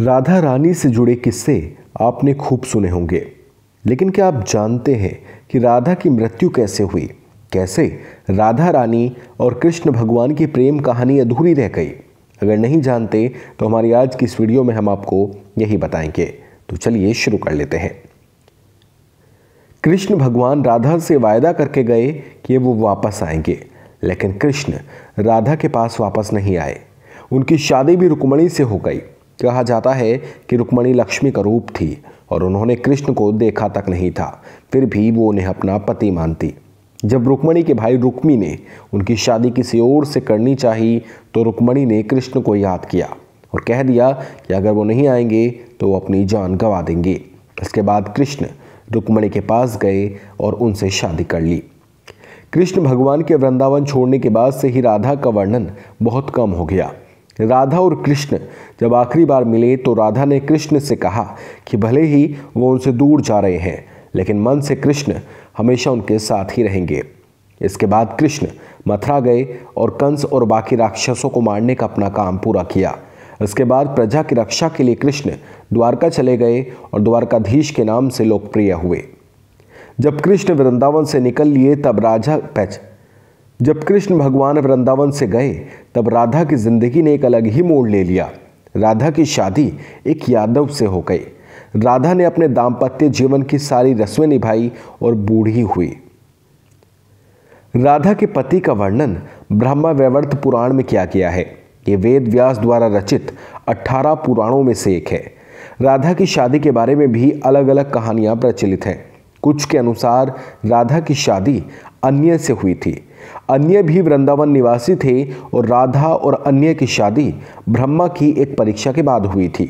राधा रानी से जुड़े किस्से आपने खूब सुने होंगे लेकिन क्या आप जानते हैं कि राधा की मृत्यु कैसे हुई कैसे राधा रानी और कृष्ण भगवान की प्रेम कहानी अधूरी रह गई अगर नहीं जानते तो हमारी आज की इस वीडियो में हम आपको यही बताएंगे तो चलिए शुरू कर लेते हैं कृष्ण भगवान राधा से वायदा करके गए कि वो वापस आएंगे लेकिन कृष्ण राधा के पास वापस नहीं आए उनकी शादी भी रुकमणी से हो गई कहा जाता है कि रुक्मणी लक्ष्मी का रूप थी और उन्होंने कृष्ण को देखा तक नहीं था फिर भी वो उन्हें अपना पति मानती जब रुक्मणी के भाई रुक्मी ने उनकी शादी किसी और से करनी चाही तो रुक्मणी ने कृष्ण को याद किया और कह दिया कि अगर वो नहीं आएंगे तो वो अपनी जान गंवा देंगे इसके बाद कृष्ण रुक्मणी के पास गए और उनसे शादी कर ली कृष्ण भगवान के वृंदावन छोड़ने के बाद से ही राधा का वर्णन बहुत कम हो गया राधा और कृष्ण जब आखिरी बार मिले तो राधा ने कृष्ण से कहा कि भले ही वो उनसे दूर जा रहे हैं लेकिन मन से कृष्ण हमेशा उनके साथ ही रहेंगे इसके बाद कृष्ण मथुरा गए और कंस और बाकी राक्षसों को मारने का अपना काम पूरा किया इसके बाद प्रजा की रक्षा के लिए कृष्ण द्वारका चले गए और द्वारकाधीश के नाम से लोकप्रिय हुए जब कृष्ण वृंदावन से निकल लिए तब राजा जब कृष्ण भगवान वृंदावन से गए तब राधा की जिंदगी ने एक अलग ही मोड़ ले लिया राधा की शादी एक यादव से हो गई राधा ने अपने दाम्पत्य जीवन की सारी रस्में निभाई और बूढ़ी हुई राधा के पति का वर्णन ब्रह्मा वैवर्त पुराण में किया गया है ये वेद व्यास द्वारा रचित 18 पुराणों में से एक है राधा की शादी के बारे में भी अलग अलग कहानियां प्रचलित हैं कुछ के अनुसार राधा की शादी अन्य से हुई थी अन्य भी वृंदावन निवासी थे और राधा और अन्य की शादी ब्रह्मा की एक परीक्षा के बाद हुई थी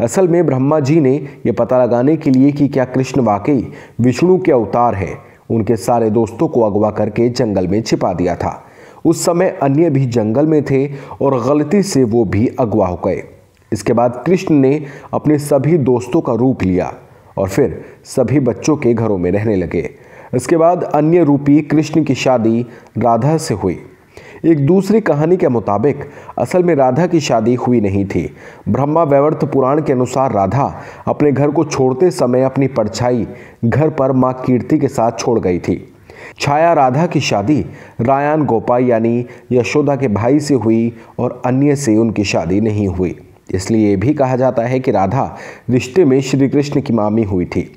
असल में ब्रह्मा जी ने यह पता लगाने के लिए कि क्या कृष्ण वाकई विष्णु के अवतार हैं उनके सारे दोस्तों को अगवा करके जंगल में छिपा दिया था उस समय अन्य भी जंगल में थे और गलती से वो भी अगवा हो गए इसके बाद कृष्ण ने अपने सभी दोस्तों का रूप लिया और फिर सभी बच्चों के घरों में रहने लगे इसके बाद अन्य रूपी कृष्ण की शादी राधा से हुई एक दूसरी कहानी के मुताबिक असल में राधा की शादी हुई नहीं थी ब्रह्मा वैवर्त पुराण के अनुसार राधा अपने घर को छोड़ते समय अपनी परछाई घर पर माँ कीर्ति के साथ छोड़ गई थी छाया राधा की शादी रायान गोपाल यानी यशोदा के भाई से हुई और अन्य से उनकी शादी नहीं हुई इसलिए भी कहा जाता है कि राधा रिश्ते में श्री कृष्ण की मामी हुई थी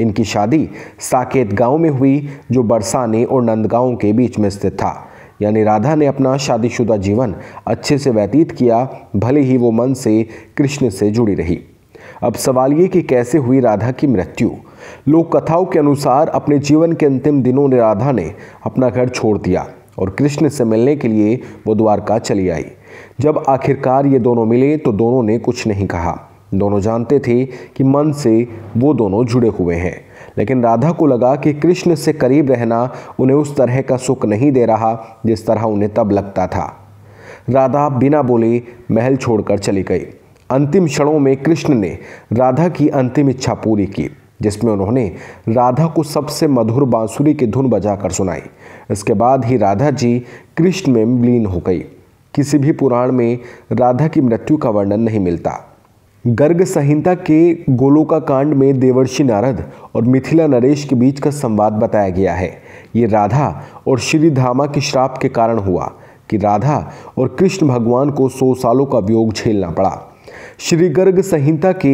इनकी शादी साकेत गांव में हुई जो बरसाने और नंदगांव के बीच में स्थित था यानी राधा ने अपना शादीशुदा जीवन अच्छे से व्यतीत किया भले ही वो मन से कृष्ण से जुड़ी रही अब सवाल ये कि कैसे हुई राधा की मृत्यु लोक कथाओं के अनुसार अपने जीवन के अंतिम दिनों में राधा ने अपना घर छोड़ दिया और कृष्ण से मिलने के लिए वो द्वारका चली आई जब आखिरकार ये दोनों मिले तो दोनों ने कुछ नहीं कहा दोनों जानते थे कि मन से वो दोनों जुड़े हुए हैं लेकिन राधा को लगा कि कृष्ण से करीब रहना उन्हें उस तरह का सुख नहीं दे रहा जिस तरह उन्हें तब लगता था राधा बिना बोले महल छोड़कर चली गई अंतिम क्षणों में कृष्ण ने राधा की अंतिम इच्छा पूरी की जिसमें उन्होंने राधा को सबसे मधुर बांसुरी की धुन बजाकर सुनाई इसके बाद ही राधा जी कृष्ण में विलीन हो गई किसी भी पुराण में राधा की मृत्यु का वर्णन नहीं मिलता गर्ग संहिता के गोलोका कांड में देवर्षि नारद और मिथिला नरेश के बीच का संवाद बताया गया है ये राधा और श्रीधामा के श्राप के कारण हुआ कि राधा और कृष्ण भगवान को सौ सालों का वियोग झेलना पड़ा श्री गर्ग संहिता के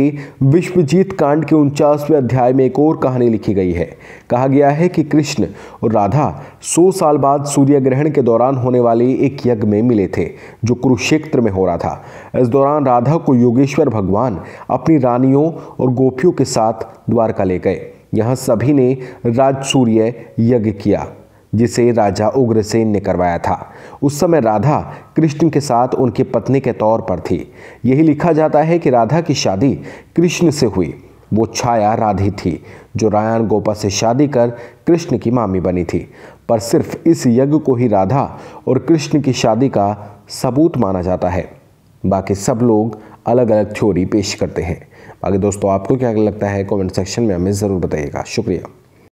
विश्वजीत कांड के उनचासवें अध्याय में एक और कहानी लिखी गई है कहा गया है कि कृष्ण और राधा सौ साल बाद सूर्य ग्रहण के दौरान होने वाले एक यज्ञ में मिले थे जो कुरुक्षेत्र में हो रहा था इस दौरान राधा को योगेश्वर भगवान अपनी रानियों और गोपियों के साथ द्वारका ले गए यहाँ सभी ने राज सूर्य यज्ञ किया जिसे राजा उग्रसेन ने करवाया था उस समय राधा कृष्ण के साथ उनकी पत्नी के तौर पर थी यही लिखा जाता है कि राधा की शादी कृष्ण से हुई वो छाया राधी थी जो रायन गोपा से शादी कर कृष्ण की मामी बनी थी पर सिर्फ इस यज्ञ को ही राधा और कृष्ण की शादी का सबूत माना जाता है बाकी सब लोग अलग अलग थ्योरी पेश करते हैं बाकी दोस्तों आपको क्या लगता है कमेंट सेक्शन में हमें ज़रूर बताइएगा शुक्रिया